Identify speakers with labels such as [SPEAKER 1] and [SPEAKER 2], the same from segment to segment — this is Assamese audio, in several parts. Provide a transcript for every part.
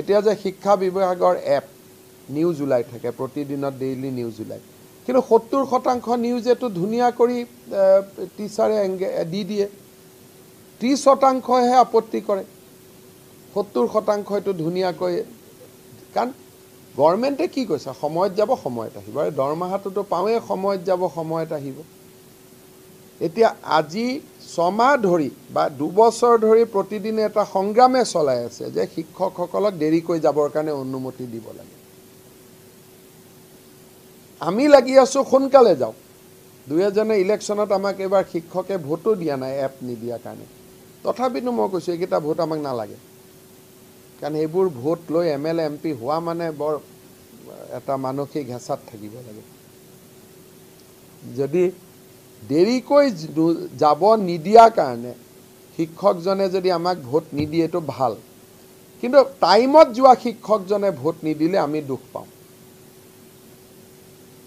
[SPEAKER 1] এতিয়া যে শিক্ষা বিভাগৰ এপ নিউজ ওলাই থাকে প্ৰতিদিনত ডেইলি নিউজ ওলাই কিন্তু সত্তৰ শতাংশ নিউজেতো ধুনীয়া কৰি টিচাৰে এংগে দি দিয়ে ত্ৰিছ শতাংশহে আপত্তি কৰে সত্তৰ শতাংশইটো ধুনীয়াকৈ কাৰণ গভৰ্ণমেণ্টে কি কৈছে সময়ত যাব সময়ত আহিব আৰু দৰমহাটোতো পাওঁৱেই সময়ত যাব সময়ত আহিব এতিয়া আজি ছমাহ ধৰি বা দুবছৰ ধৰি প্ৰতিদিনে এটা সংগ্ৰামে চলাই আছে যে শিক্ষকসকলক দেৰিকৈ যাবৰ কাৰণে অনুমতি দিব লাগে আমি লাগি আছোঁ সোনকালে যাওক দুই এজনে ইলেকশ্যনত আমাক এইবাৰ শিক্ষকে ভোটো দিয়া নাই এপ নিদিয়াৰ কাৰণে তথাপিতো মই কৈছোঁ এইকেইটা ভোট আমাক নালাগে কাৰণ সেইবোৰ ভোট লৈ M L A M P হোৱা মানে বৰ এটা মানসিক হেঁচাত থাকিব লাগে যদি দেৰিকৈ যাব নিদিয়াৰ কাৰণে শিক্ষকজনে যদি আমাক ভোট নিদিয়েতো ভাল কিন্তু টাইমত যোৱা শিক্ষকজনে ভোট নিদিলে আমি দুখ পাওঁ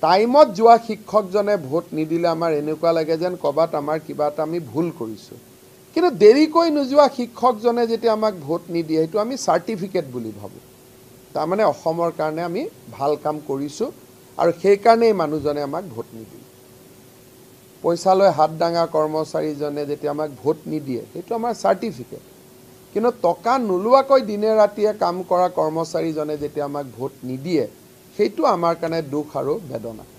[SPEAKER 1] টাইমত যোৱা শিক্ষকজনে ভোট নিদিলে আমাৰ এনেকুৱা লাগে যেন ক'ৰবাত আমাৰ কিবা এটা আমি ভুল কৰিছোঁ কিন্তু দেৰিকৈ নোযোৱা শিক্ষকজনে যেতিয়া আমাক ভোট নিদিয়ে সেইটো আমি চাৰ্টিফিকেট বুলি ভাবোঁ তাৰমানে অসমৰ কাৰণে আমি ভাল কাম কৰিছোঁ আৰু সেইকাৰণেই মানুহজনে আমাক ভোট নিদিলে পইচা লৈ হাত ডাঙা কৰ্মচাৰীজনে যেতিয়া আমাক ভোট নিদিয়ে সেইটো আমাৰ চাৰ্টিফিকেট কিন্তু টকা নোলোৱাকৈ দিনে ৰাতিয়ে কাম কৰা কৰ্মচাৰীজনে যেতিয়া আমাক ভোট নিদিয়ে সেইটো আমাৰ কাৰণে দুখ আৰু বেদনা